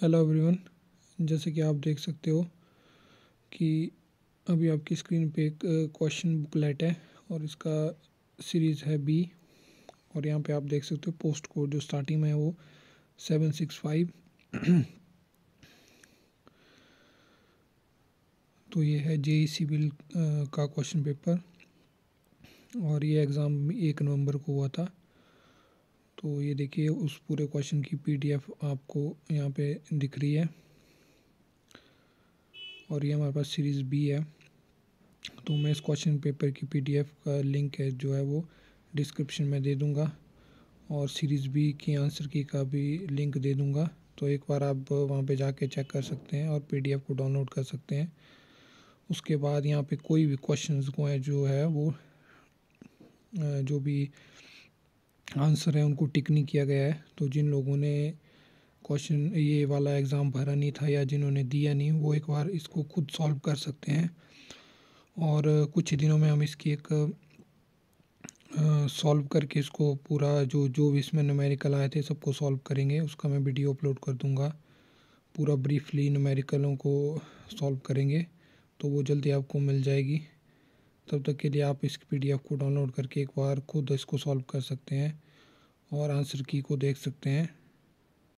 hello everyone जैसे कि आप देख सकते हो कि अभी आपकी स्क्रीन पे एक क्वेश्चन बुकलेट है और इसका सीरीज़ है बी और यहाँ पे आप देख सकते हो पोस्ट कोड जो स्टार्टिंग में है वो सेवन सिक्स फाइव तो ये है जे सिविल e का क्वेश्चन पेपर और ये एग्ज़ाम एक नवंबर को हुआ था तो ये देखिए उस पूरे क्वेश्चन की पीडीएफ आपको यहाँ पे दिख रही है और ये हमारे पास सीरीज़ बी है तो मैं इस क्वेश्चन पेपर की पीडीएफ का लिंक है जो है वो डिस्क्रिप्शन में दे दूँगा और सीरीज़ बी की आंसर की का भी लिंक दे दूँगा तो एक बार आप वहाँ पे जाके चेक कर सकते हैं और पीडीएफ को डाउनलोड कर सकते हैं उसके बाद यहाँ पे कोई भी क्वेश्चंस को हैं जो है वो जो भी आंसर है उनको टिक नहीं किया गया है तो जिन लोगों ने क्वेश्चन ये वाला एग्ज़ाम भरा नहीं था या जिन्होंने दिया नहीं वो एक बार इसको खुद सॉल्व कर सकते हैं और कुछ ही दिनों में हम इसकी एक सॉल्व करके इसको पूरा जो जो भी इसमें नुमेरिकल आए थे सबको सॉल्व करेंगे उसका मैं वीडियो अपलोड कर दूंगा पूरा ब्रीफली नुमेरिकलों को सॉल्व करेंगे तो वो जल्दी आपको मिल जाएगी तब तक के लिए आप इस पीडीएफ को डाउनलोड करके एक बार खुद इसको सॉल्व कर सकते हैं और आंसर की को देख सकते हैं